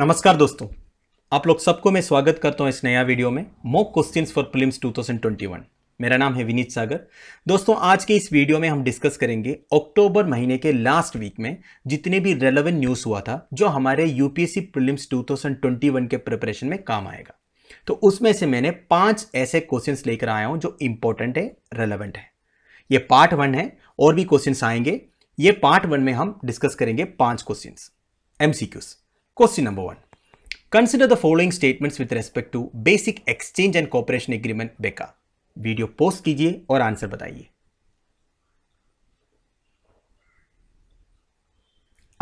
नमस्कार दोस्तों आप लोग सबको मैं स्वागत करता हूं इस नया वीडियो में मोक क्वेश्चंस फॉर फिल्म्स 2021 मेरा नाम है विनीत सागर दोस्तों आज के इस वीडियो में हम डिस्कस करेंगे अक्टूबर महीने के लास्ट वीक में जितने भी रेलेवेंट न्यूज़ हुआ था जो हमारे यूपीएससी फिल्म्स टू के प्रिपरेशन में काम आएगा तो उसमें से मैंने पांच ऐसे क्वेश्चन लेकर आया हूँ जो इंपॉर्टेंट है रेलिवेंट है ये पार्ट वन है और भी क्वेश्चन आएंगे ये पार्ट वन में हम डिस्कस करेंगे पांच question MCQs Question number one. Consider the following statements with respect to basic exchange and cooperation agreement BECA. Video post कीजिए और answer बताइए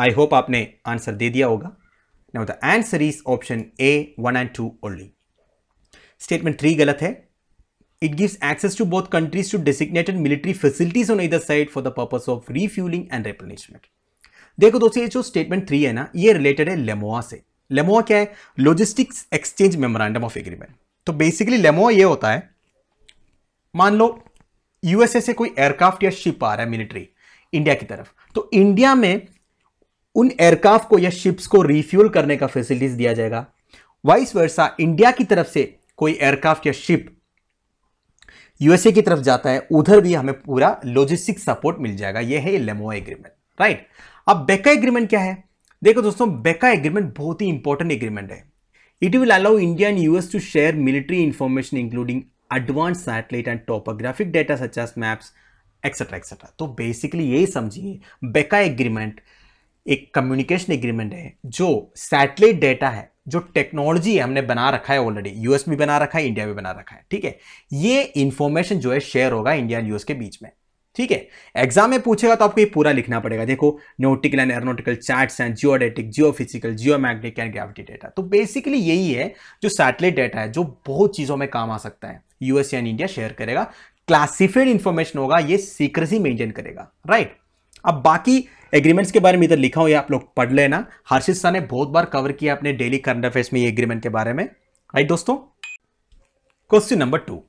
I hope आपने answer दे दिया होगा Now the answer is option A, one and two only. Statement three गलत है It gives access to both countries to designated military facilities on either side for the purpose of refueling and replenishment. देखो दोस्तों ये जो statement three है ना ये related है लेमोआ से लेमोआ क्या है logistics exchange memorandum of agreement तो बेसिकली लेमोआ ये होता है मान लो यूएसए से कोई एयरक्राफ्ट या शिप आ रहा है मिलिट्री इंडिया की तरफ तो इंडिया में उन एयरक्राफ्ट को या शिप्स को रिफ्यूल करने का फैसिलिटीज दिया जाएगा वाइस वर्षा इंडिया की तरफ से कोई एयरक्राफ्ट या शिप यूएसए की तरफ जाता है उधर भी हमें पूरा लॉजिस्टिक सपोर्ट मिल जाएगा यह है लेमोआ एग्रीमेंट राइट right? अब बेका एग्रीमेंट क्या है देखो दोस्तों बेका एग्रीमेंट बहुत ही इंपॉर्टेंट एग्रीमेंट है it will allow India and US to share military information including advance satellite and topographic data such as maps etcetera etcetera तो बेसिकली यही समझिए बेका एग्रीमेंट एक कम्युनिकेशन एग्रीमेंट है जो सैटेलाइट डेटा है जो टेक्नोलॉजी हमने बना रखा है ऑलरेडी यूएस में बना रखा है इंडिया भी बना रखा है ठीक है ये इंफॉर्मेशन जो है शेयर होगा इंडिया एंड यूएस के बीच में ठीक है एग्जाम में पूछेगा तो आपको ये पूरा लिखना पड़ेगा देखो nautical and aeronautical charts and geodetic geo geomagnetic and gravity data तो बेसिकली यही है जो सैटेलाइट डेटा है जो बहुत चीज़ों में काम आ सकता है यूएस एंड इंडिया शेयर करेगा क्लासिफाइड इंफॉर्मेशन होगा ये सीक्रेसी मेंटेन करेगा राइट अब बाकी एग्रीमेंट्स के बारे में इधर लिखा हो या आप लोग पढ़ लेना हर्षित शाह ने बहुत बार कवर किया अपने डेली करंट अफेयर्स में ये एग्रीमेंट के बारे में राइट दोस्तों question number two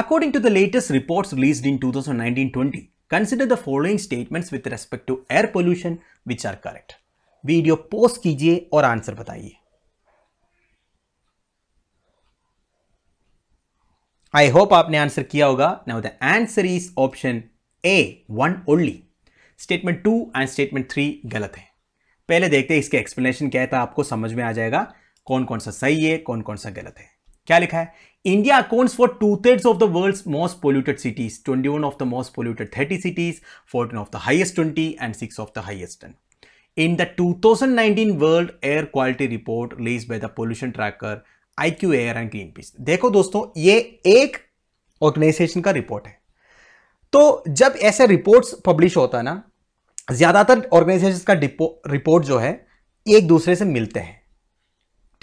According to the latest reports released in 2019-20, consider the following statements with respect to air pollution which are correct. Video post कीजिए और answer बताइए I hope आपने answer किया होगा Now the answer is option A, one only. Statement two and statement three गलत है पहले देखते हैं इसके explanation क्या है तो आपको समझ में आ जाएगा कौन कौन सा सही है कौन कौन सा गलत है क्या लिखा है India accounts for two-thirds of the world's most polluted cities, 21 of the most polluted 30 cities, 14 of the highest 20 and 6 of the highest 10. In the 2019 World Air Quality Report released by the pollution tracker IQ Air and Greenpeace. Peace. देखो दोस्तों ये एक organisation का report है तो जब ऐसे reports publish होता है ना ज़्यादातर ऑर्गेनाइजेशन का रिपोर्ट जो है एक दूसरे से मिलते हैं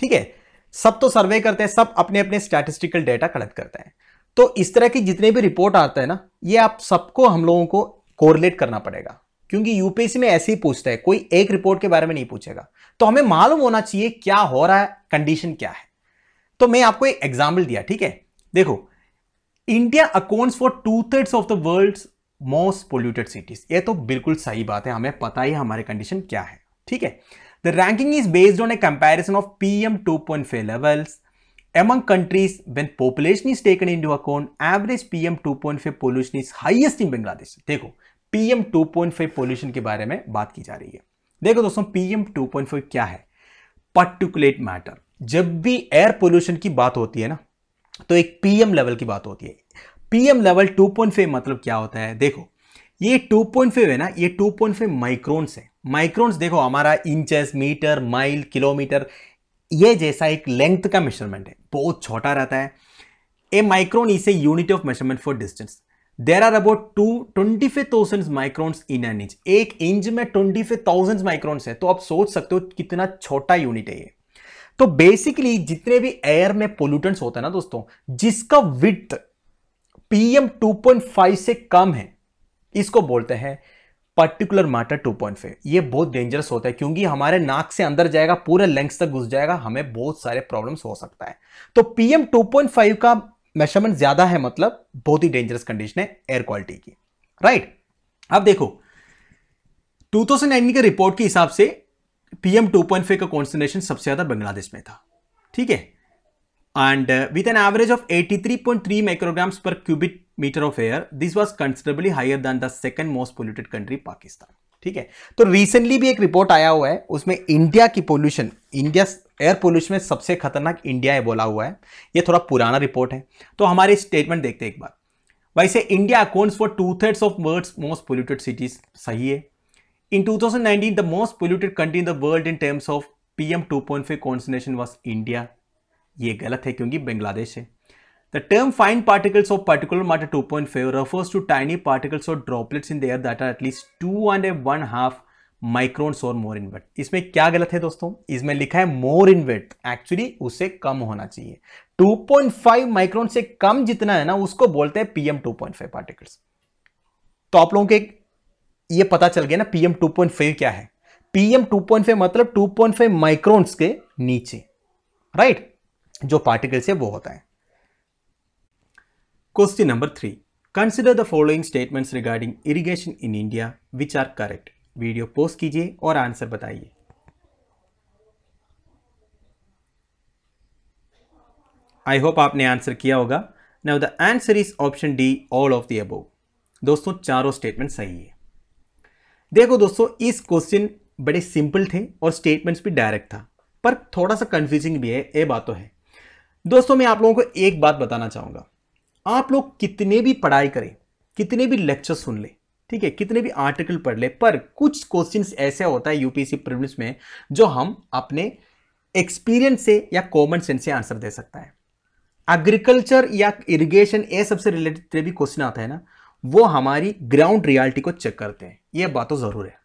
ठीक है सब तो सर्वे करते हैं सब अपने अपने स्टैटिस्टिकल डेटा कलेक्ट करते हैं तो इस तरह की जितने भी रिपोर्ट आते हैं ना ये आप सबको हम लोगों को कोरिलेट करना पड़ेगा क्योंकि यूपीएससी में ऐसे ही पूछता है कोई एक रिपोर्ट के बारे में नहीं पूछेगा तो हमें मालूम होना चाहिए क्या हो रहा है कंडीशन क्या है तो मैं आपको एक एग्जाम्पल दिया ठीक है देखो India accounts for two thirds of the world most polluted cities ये तो बिल्कुल सही बात है हमें पता ही हमारे कंडीशन क्या है ठीक है The ranking is based on a comparison of PM 2.5 levels. Among countries, when population is taken into account, average PM 2.5 pollution is highest in Bangladesh. देखो, PM 2.5 pollution के बारे में बात की जा रही है देखो दोस्तों PM 2.5 क्या है पर्टिकुलेट मैटर जब भी एयर पोल्यूशन की बात होती है ना तो एक PM लेवल की बात होती है PM लेवल 2.5 मतलब क्या होता है देखो ये 2.5 है ना ये 2.5 माइक्रोन्स है माइक्रोन्स देखो हमारा इंचेस मीटर माइल किलोमीटर ये जैसा एक लेंथ का मेजरमेंट है बहुत छोटा रहता है a micron is a unit of measurement for distance there are about two twenty five thousand microns in an inch एक इंच में ट्वेंटी फाइव थाउजेंड माइक्रोन्स है तो आप सोच सकते हो कितना छोटा यूनिट है ये तो बेसिकली जितने भी एयर में पोल्यूटेंट्स होते हैं ना दोस्तों जिसका with PM two point five से कम है इसको बोलते हैं पर्टिकुलर मैटर 2.5 ये बहुत डेंजरस होता है क्योंकि हमारे नाक से अंदर जाएगा पूरे लेंग्स तक घुस जाएगा हमें बहुत सारे प्रॉब्लम्स हो सकता है तो पीएम 2.5 का मेशरमेंट ज्यादा है मतलब बहुत ही डेंजरस कंडीशन है एयर क्वालिटी की राइट अब देखो 2019 के रिपोर्ट के हिसाब से पीएम 2.5 का कॉन्सेंट्रेशन सबसे ज्यादा बांग्लादेश में था ठीक है and with an average of 83.3 micrograms per cubic metre of air this was considerably higher than the second most polluted country Pakistan ठीक है तो रिसेंटली भी एक रिपोर्ट आया हुआ है उसमें इंडिया की पोल्यूशन इंडिया एयर पोल्यूशन में सबसे खतरनाक इंडिया है बोला हुआ है ये थोड़ा पुराना रिपोर्ट है तो हमारे स्टेटमेंट देखते हैं एक बार वैसे India accounts for two thirds of world most polluted cities सही है in 2019 the most polluted country in the world in terms of PM 2.5 concentration was India ये गलत है क्योंकि बांग्लादेश है The term fine particles of particulate matter 2.5 refers to tiny particles or droplets in the air that are at least two and a one half microns or more in width. इसमें क्या गलत है दोस्तों इसमें लिखा है more in width. Actually उसे कम होना चाहिए 2.5 माइक्रोन से कम जितना है ना उसको बोलते हैं पीएम 2.5 पार्टिकल्स तो आप लोगों के ये पता चल गया ना पीएम 2.5 क्या है पीएम 2.5 मतलब 2.5 माइक्रोन्स के नीचे राइट जो पार्टिकल्स है वो होता है Question number 3. Consider the following statements regarding irrigation in India which are correct. Video post कीजिए और answer बताइए I hope आपने answer किया होगा Now the answer is option D all of the above. दोस्तों चारों स्टेटमेंट सही है देखो दोस्तों इस क्वेश्चन बड़े सिंपल थे और स्टेटमेंट्स भी डायरेक्ट था पर थोड़ा सा कंफ्यूजिंग भी है ये बात तो है दोस्तों मैं आप लोगों को एक बात बताना चाहूँगा आप लोग कितने भी पढ़ाई करें कितने भी लेक्चर सुन लें ठीक है कितने भी आर्टिकल पढ़ ले पर कुछ क्वेश्चन ऐसे होता है यूपीएससी प्रिवलिस में जो हम अपने एक्सपीरियंस से या कॉमन सेंस से आंसर दे सकता है एग्रीकल्चर या इरिगेशन ये सबसे रिलेटेड जो भी क्वेश्चन आता है ना वो हमारी ग्राउंड रियलिटी को चेक करते हैं ये बात तो ज़रूर है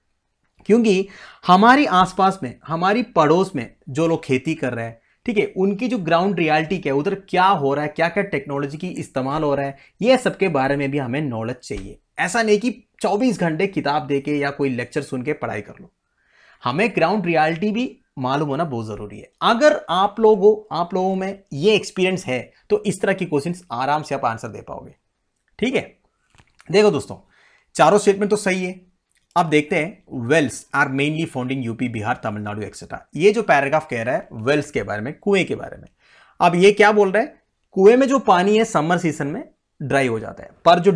क्योंकि हमारे आसपास में हमारी पड़ोस में जो लोग खेती कर रहे हैं ठीक है उनकी जो ग्राउंड रियलिटी क्या है उधर क्या हो रहा है क्या क्या टेक्नोलॉजी की इस्तेमाल हो रहा है ये सब के बारे में भी हमें नॉलेज चाहिए ऐसा नहीं कि 24 घंटे किताब दे के या कोई लेक्चर सुन के पढ़ाई कर लो हमें ग्राउंड रियलिटी भी मालूम होना बहुत ज़रूरी है अगर आप लोगों आप लोगों में ये एक्सपीरियंस है तो इस तरह की क्वेश्चन आराम से आप आंसर दे पाओगे ठीक है देखो दोस्तों चारों स्टेटमेंट तो सही है अब देखते हैं wells are mainly found in UP Bihar Tamil Nadu etcetera ये जो पैराग्राफ कह रहा है वेल्स के बारे में कुएं के बारे में अब ये क्या बोल रहे हैं कुएं में जो पानी है समर सीजन में ड्राई हो जाता है पर जो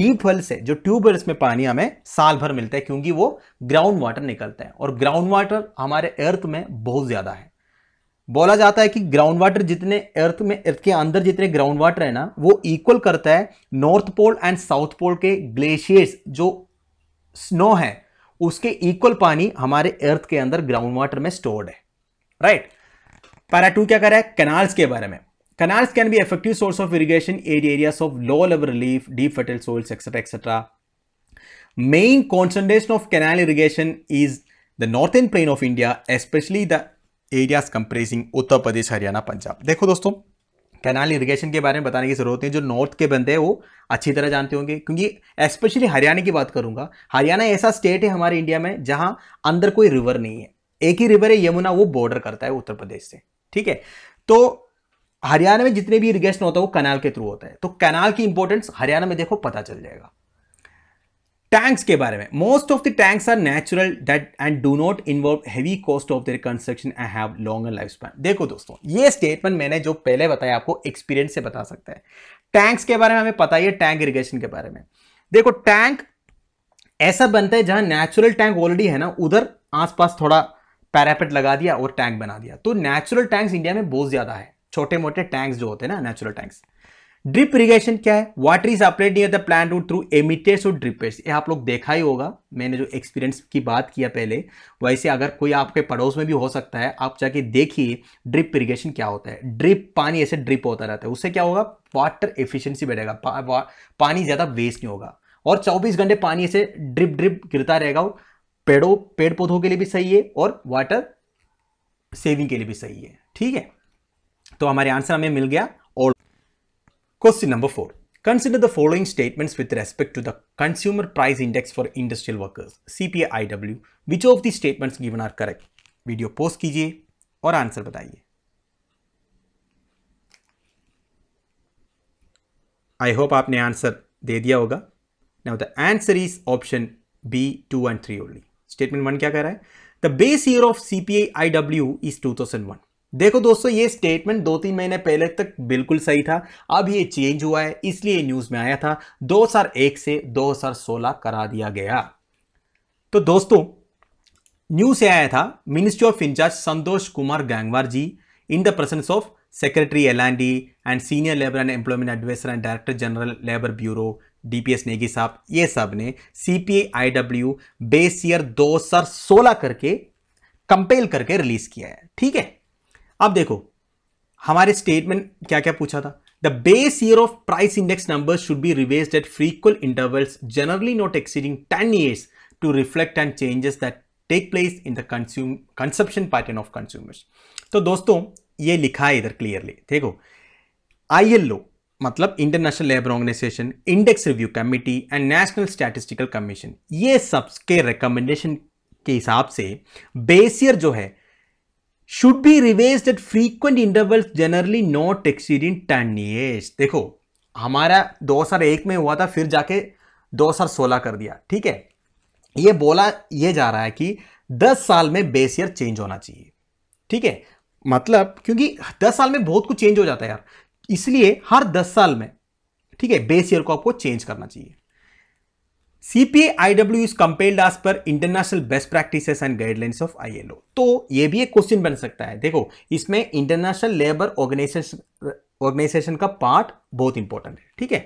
डीप वेल्स है जो ट्यूब वेल्स में पानी हमें साल भर मिलता है क्योंकि वो ग्राउंड वाटर निकलता है और ग्राउंड वाटर हमारे अर्थ में बहुत ज़्यादा है बोला जाता है कि ग्राउंड वाटर जितने अर्थ में अर्थ के अंदर जितने ग्राउंड वाटर है ना वो इक्वल करता है north pole and south pole के ग्लेशियर्स जो स्नो है उसके इक्वल पानी हमारे अर्थ के अंदर ग्राउंड वाटर में स्टोर्ड है राइट पैरा टू क्या कर रहा है कैनाल्स के बारे में canals can be effective source of irrigation and areas of low level relief deep fertile soils etcetera etcetera main concentration of canal irrigation is the northern plain of India especially the areas comprising Uttar Pradesh Haryana Punjab देखो दोस्तों canal irrigation के बारे में बताने की ज़रूरत है जो नॉर्थ के बंदे हैं वो अच्छी तरह जानते होंगे क्योंकि स्पेशली हरियाणा की बात करूंगा हरियाणा ऐसा स्टेट है हमारे इंडिया में जहां अंदर कोई रिवर नहीं है एक ही रिवर है यमुना वो बॉर्डर करता है उत्तर प्रदेश से ठीक है तो हरियाणा में जितने भी इरीगेशन होता है वो कनाल के थ्रू होता है तो कैनाल की इंपॉर्टेंस हरियाणा में देखो पता चल जाएगा टैंक्स के बारे में most of the tanks are natural that and do not involve heavy cost of their construction I have longer life span देखो दोस्तों ये स्टेटमेंट मैंने जो पहले बताया आपको एक्सपीरियंस से बता सकता है टैंक्स के बारे में हमें पता ही है टैंक इरिगेशन के बारे में देखो टैंक ऐसा बनता है जहां नेचुरल टैंक ऑलरेडी है ना उधर आसपास थोड़ा पैरापेट लगा दिया और टैंक बना दिया तो नेचुरल टैंक्स इंडिया में बहुत ज्यादा है छोटे मोटे टैंक्स जो होते हैं ना नेचुरल टैंक्स ड्रिप इरिगेशन क्या है water is applied near the plant root through emitted और ड्रिपेट्स ये आप लोग देखा ही होगा मैंने जो एक्सपीरियंस की बात किया पहले वैसे अगर कोई आपके पड़ोस में भी हो सकता है आप जाके देखिए ड्रिप इरिगेशन क्या होता है ड्रिप पानी ऐसे ड्रिप होता रहता है उससे क्या होगा वाटर एफिशिएंसी बढ़ेगा पा, पानी ज़्यादा वेस्ट नहीं होगा और 24 घंटे पानी ऐसे ड्रिप ड्रिप गिरता रहेगा पेड़ों पेड़ पौधों के लिए भी सही है और वाटर सेविंग के लिए भी सही है ठीक है तो हमारे आंसर हमें मिल गया Question number four. Consider the following statements with respect to the Consumer Price Index for Industrial Workers CPIW. Which of these statements given are correct? Video post kijiye aur answer bataiye. I hope आपने answer दे दिया होगा now the answer is option B two and three only statement one क्या कह रहा है the base year of C P I W is two thousand one देखो दोस्तों ये स्टेटमेंट दो तीन महीने पहले तक बिल्कुल सही था अब ये चेंज हुआ है इसलिए न्यूज़ में आया था 2001 से 2016 करा दिया गया तो दोस्तों न्यूज़ से आया था ministry of incharge Santosh Kumar Gangwar ji in the presence of secretary L and and senior labour and employment adviser and director general labour bureau DPS Negi साहब ये सब ने C P I W base year दो करके कंपेल करके रिलीज किया है ठीक है अब देखो हमारे स्टेटमेंट क्या क्या पूछा था the base year of price index number should be revised at frequent intervals generally not exceeding ten years to reflect and changes that take place in the consume consumption pattern of consumers तो दोस्तों ये लिखा है इधर clearly देखो I मतलब International Labour Organisation index review committee and National Statistical Commission ये सब के रिकमेंडेशन के हिसाब से बेसियर जो है should be revised at frequent intervals generally not exceeding 10 years देखो हमारा 2001 में हुआ था फिर जाके 2016 कर दिया ठीक है ये बोला ये जा रहा है कि 10 साल में बेस ईयर चेंज होना चाहिए ठीक है मतलब क्योंकि 10 साल में बहुत कुछ चेंज हो जाता है यार इसलिए हर 10 साल में ठीक है बेस ईयर को आपको चेंज करना चाहिए CPIW is compiled as per international best practices and guidelines of ILO. तो ये भी एक क्वेश्चन बन सकता है देखो इसमें इंटरनेशनल लेबर ऑर्गेनाइजेशन ऑर्गेनाइजेशन का पार्ट बहुत इंपॉर्टेंट है ठीक है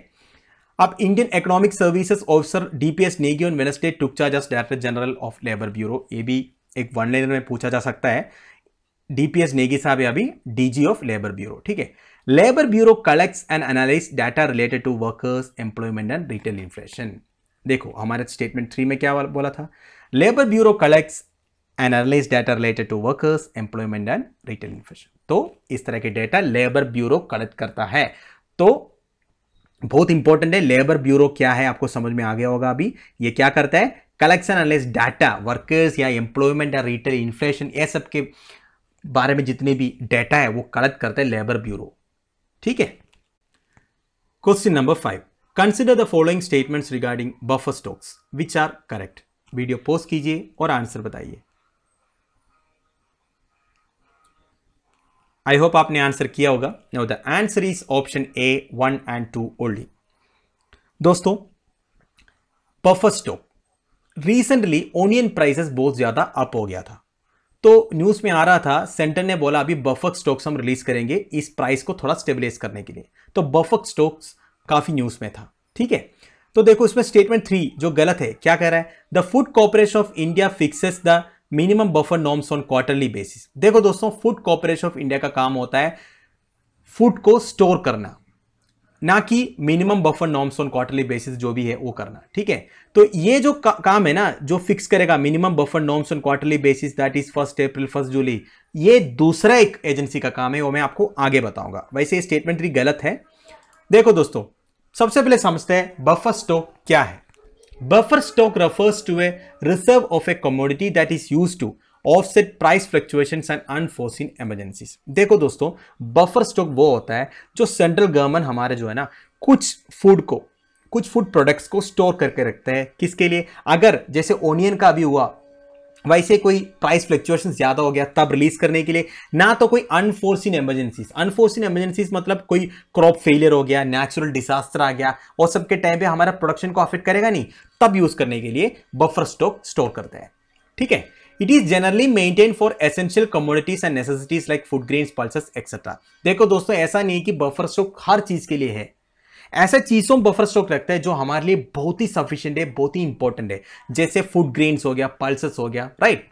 अब Indian economic services officer DPS Negi on Wednesday took charge as director general of labour bureau ये भी एक वन लाइनर में पूछा जा सकता है डीपीएस नेगी साहब या अभी डीजी ऑफ लेबर ब्यूरो ठीक है labour bureau collects and analyse data related to workers employment and retail inflation देखो हमारे स्टेटमेंट थ्री में क्या बोला था labour bureau collects and analyse data related to workers employment and retail inflation तो इस तरह के डाटा लेबर ब्यूरो कलेक्ट करता है तो बहुत इंपॉर्टेंट है लेबर ब्यूरो क्या है आपको समझ में आ गया होगा अभी ये क्या करता है कलेक्शन एनालिस डाटा वर्कर्स या एम्प्लॉयमेंट या रिटेल इन्फ्लेशन ये सब के बारे में जितने भी डाटा है वो कलेक्ट करता है लेबर ब्यूरो ठीक है question number five consider the following statements regarding buffer stocks which are correct video post कीजिए और आंसर बताइए आई होप आपने आंसर किया होगा now the answer is option A one and two only दोस्तों buffer stock recently onion prices बहुत ज़्यादा up हो गया था तो न्यूज़ में आ रहा था सेंटर ने बोला अभी बफक स्टॉक्स हम रिलीज़ करेंगे इस प्राइस को थोड़ा स्टेबलाइज करने के लिए तो बफक स्टॉक्स काफ़ी न्यूज़ में था ठीक है तो देखो इसमें स्टेटमेंट थ्री जो गलत है क्या कह रहा है the Food Corporation of India fixes the minimum buffer norms on quarterly basis देखो दोस्तों फूड कॉर्पोरेशन ऑफ इंडिया का काम होता है फूड को स्टोर करना ना कि minimum buffer norms on quarterly basis जो भी है वो करना ठीक है तो ये जो का, काम है ना जो फिक्स करेगा minimum buffer norms on quarterly basis that is first April first July ये दूसरा एक एजेंसी का काम है वो मैं आपको आगे बताऊंगा वैसे ये स्टेटमेंट भी गलत है देखो दोस्तों सबसे पहले समझते हैं बफर स्टॉक क्या है buffer stock refers to a reserve of a commodity that is use to offset price fluctuation and unforeseen emergencies देखो दोस्तों बफर स्टॉक वो होता है जो सेंट्रल गवर्नमेंट हमारे जो है ना कुछ फूड को कुछ फूड प्रोडक्ट्स को स्टोर करके रखते हैं किसके लिए अगर जैसे ओनियन का भी हुआ वैसे कोई प्राइस फ्लक्चुएशन ज़्यादा हो गया तब रिलीज करने के लिए ना तो कोई अनफोर्सिन एमरजेंसीज अनफोर्सिन एमरजेंसीज मतलब कोई क्रॉप फेलियर हो गया नेचुरल डिजास्टर आ गया और सबके टाइम पे हमारा प्रोडक्शन को अफेक्ट करेगा नहीं तब यूज़ करने के लिए बफर स्टॉक स्टोर करते हैं ठीक है it is generally maintain for essential commodities and necessities like food grains pulse etcetera देखो दोस्तों ऐसा नहीं कि बफर स्टॉक हर चीज़ के लिए है ऐसे चीज़ों में बफर स्टॉक रखते हैं जो हमारे लिए बहुत ही सफिशियंट है बहुत ही इंपॉर्टेंट है जैसे फूड ग्रेन्स हो गया पल्सेस हो गया right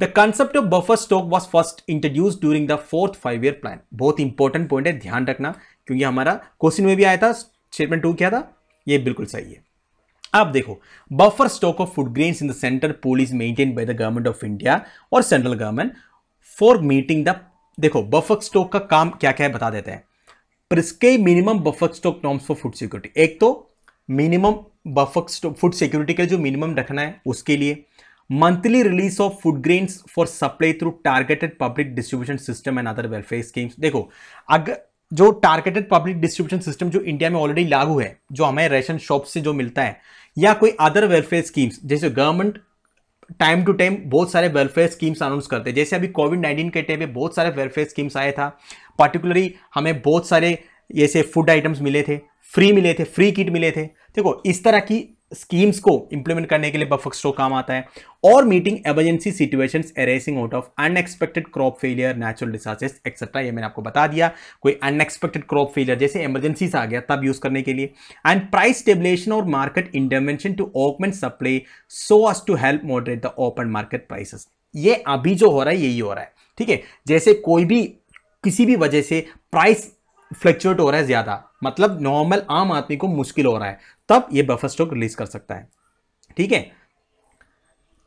the concept of buffer stock was first introduce during the fourth five year plan बहुत इंपॉर्टेंट पॉइंट है ध्यान रखना क्योंकि हमारा क्वेश्चन में भी आया था स्टेटमेंट टू क्या था ये बिल्कुल सही है अब देखो buffer stock of food grains in the centre pool is maintain by the government of India और central government for meeting the देखो बफर स्टॉक का काम क्या क्या है बता देते हैं prescribe minimum buffer stock norms for food security एक तो minimum buffer stock food security का जो मिनिमम रखना है उसके लिए monthly release of food grains for supply through targeted public distribution system and other welfare schemes देखो अगर जो टारगेटेड पब्लिक डिस्ट्रीब्यूशन सिस्टम जो इंडिया में ऑलरेडी लागू है जो हमें रेशन शॉप से जो मिलता है या कोई अदर वेलफेयर स्कीम्स जैसे गवर्नमेंट टाइम टू टाइम बहुत सारे वेलफेयर स्कीम्स अनाउंस करते हैं जैसे अभी कोविड नाइन्टीन के टाइम पे बहुत सारे वेलफेयर स्कीम्स आया था पर्टिकुलरली हमें बहुत सारे ऐसे फूड आइटम्स मिले थे फ्री मिले थे फ्री किट मिले थे देखो इस तरह की स्कीम्स को इंप्लीमेंट करने के लिए बफक स्टोक काम आता है और meeting emergency situations arising out of unexpected crop failure natural disasters etcetera ये मैंने आपको बता दिया कोई अनएक्सपेक्टेड क्रॉप फेलियर जैसे इमरजेंसी आ गया तब यूज करने के लिए एंड प्राइस स्टेबलेशन और market intervention to augment supply so as to help moderate the open market prices ये अभी जो हो रहा है यही हो रहा है ठीक है जैसे कोई भी किसी भी वजह से प्राइस फ्लक्चुएट हो रहा है ज़्यादा मतलब नॉर्मल आम आदमी को मुश्किल हो रहा है तब ये बफर स्टॉक रिलीज कर सकता है ठीक है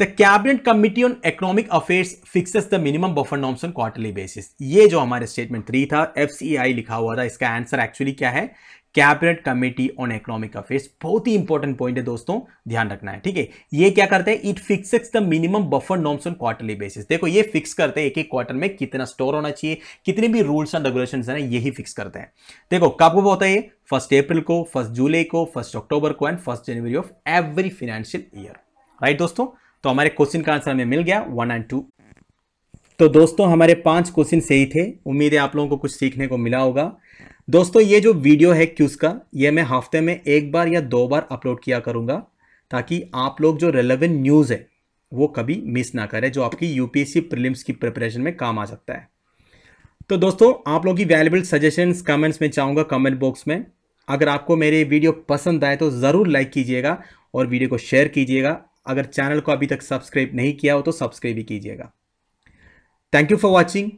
the cabinet committee on economic affairs fixes the minimum buffer norms on quarterly basis ये जो हमारे स्टेटमेंट थ्री था एफ लिखा हुआ था इसका आंसर एक्चुअली क्या है cabinet committee on economic affairs बहुत ही इंपॉर्टेंट पॉइंट है दोस्तों ध्यान रखना है ठीक है ये क्या करते हैं it fix the minimum buffer norms on quarterly basis देखो ये फिक्स करते हैं एक एक क्वार्टर में कितना स्टोर होना चाहिए कितने भी रूल्स एंड रेगुलेशन है यही फिक्स करते हैं देखो कब कब होता है फर्स्ट अप्रैल को फर्स्ट जुलाई को फर्स्ट अक्टूबर को and first January of every financial year right दोस्तों तो हमारे क्वेश्चन का आंसर हमें मिल गया वन एंड टू तो दोस्तों हमारे पांच क्वेश्चन सही थे उम्मीद है आप लोगों को कुछ सीखने को मिला होगा दोस्तों ये जो वीडियो है क्यूज़ का ये मैं हफ्ते में एक बार या दो बार अपलोड किया करूँगा ताकि आप लोग जो रेलेवेंट न्यूज़ है वो कभी मिस ना करें जो आपकी यूपीएससी प्रीलिम्स की प्रिपरेशन में काम आ सकता है तो दोस्तों आप लोग की वैल्यूबल सजेशंस कमेंट्स में चाहूँगा कमेंट बॉक्स में अगर आपको मेरे वीडियो पसंद आए तो ज़रूर लाइक कीजिएगा और वीडियो को शेयर कीजिएगा अगर चैनल को अभी तक सब्सक्राइब नहीं किया हो तो सब्सक्राइब भी कीजिएगा थैंक यू फॉर वॉचिंग